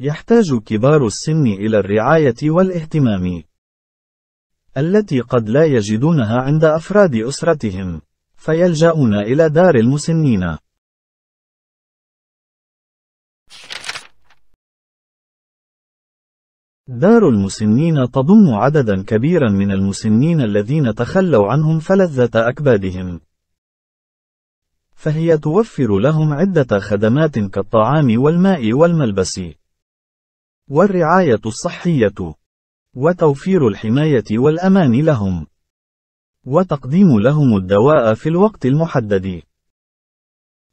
يحتاج كبار السن إلى الرعاية والاهتمام التي قد لا يجدونها عند أفراد أسرتهم فيلجأون إلى دار المسنين دار المسنين تضم عددا كبيرا من المسنين الذين تخلوا عنهم فلذة أكبادهم فهي توفر لهم عدة خدمات كالطعام والماء والملبس والرعاية الصحية وتوفير الحماية والأمان لهم وتقديم لهم الدواء في الوقت المحدد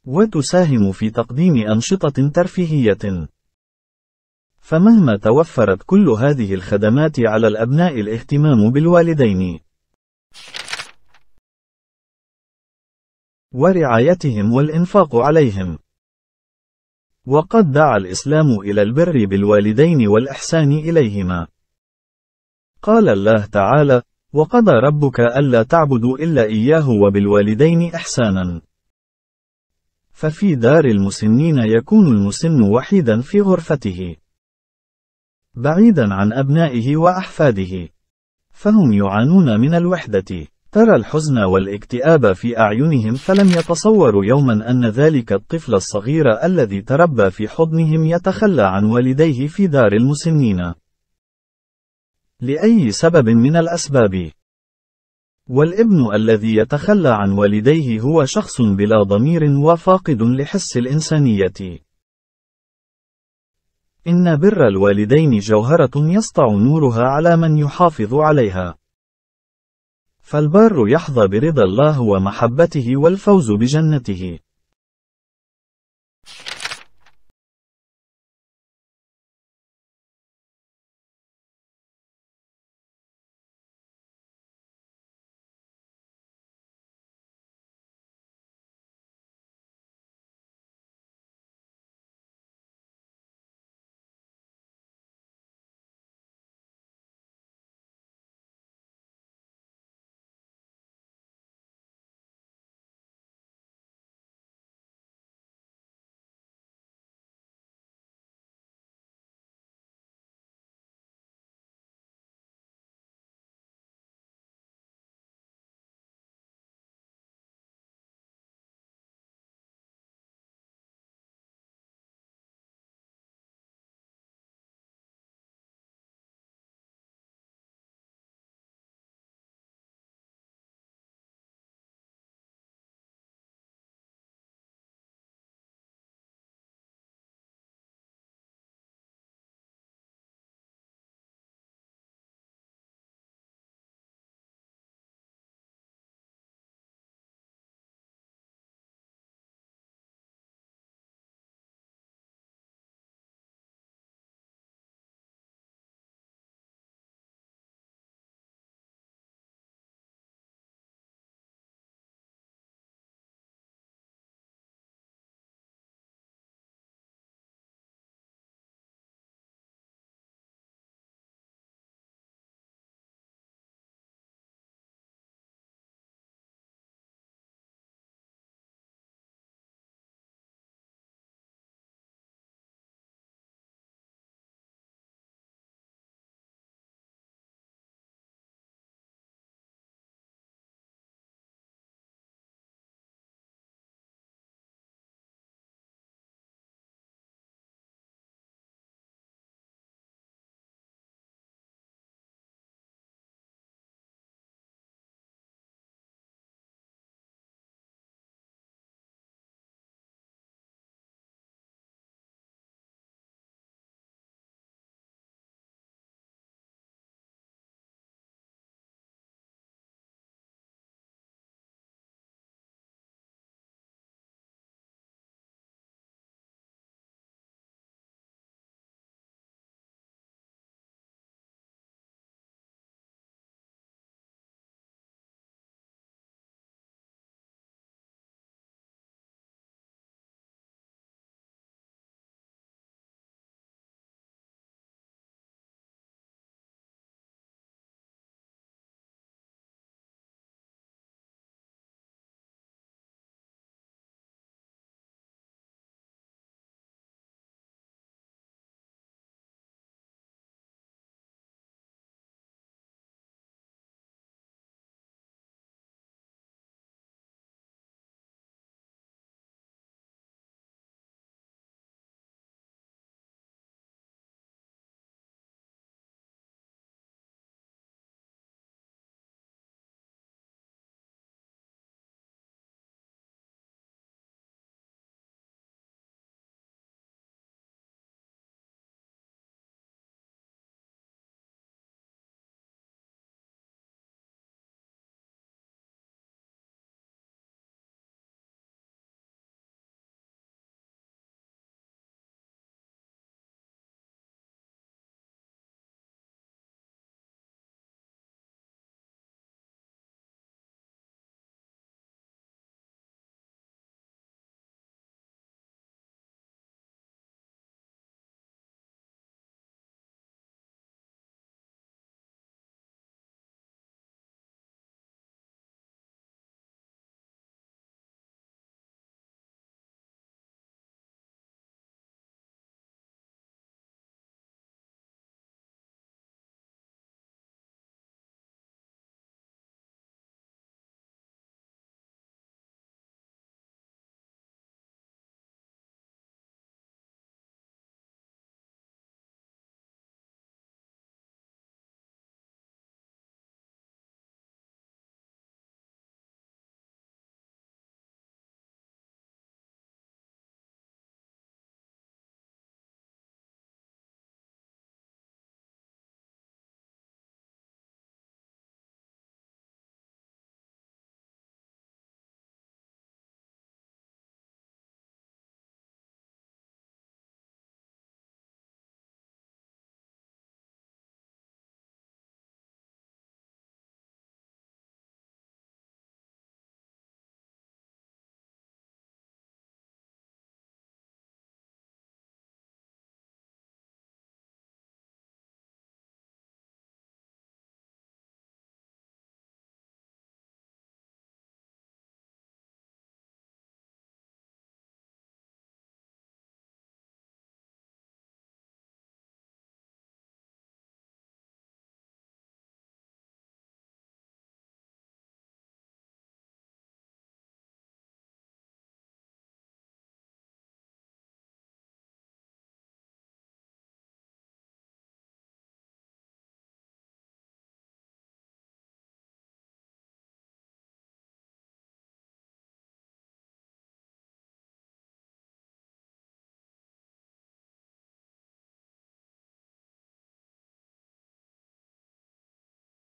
وتساهم في تقديم أنشطة ترفيهية فمهما توفرت كل هذه الخدمات على الأبناء الاهتمام بالوالدين ورعايتهم والإنفاق عليهم وقد دعا الإسلام إلى البر بالوالدين والإحسان إليهما. قال الله تعالى: وقضى ربك ألا تعبدوا إلا إياه وبالوالدين إحسانا. ففي دار المسنين يكون المسن وحيدا في غرفته. بعيدا عن أبنائه وأحفاده. فهم يعانون من الوحدة. ترى الحزن والاكتئاب في أعينهم فلم يتصوروا يوما أن ذلك الطفل الصغير الذي تربى في حضنهم يتخلى عن والديه في دار المسنين. لأي سبب من الأسباب. والابن الذي يتخلى عن والديه هو شخص بلا ضمير وفاقد لحس الإنسانية. إن بر الوالدين جوهرة يسطع نورها على من يحافظ عليها. فالبار يحظى برضا الله ومحبته والفوز بجنته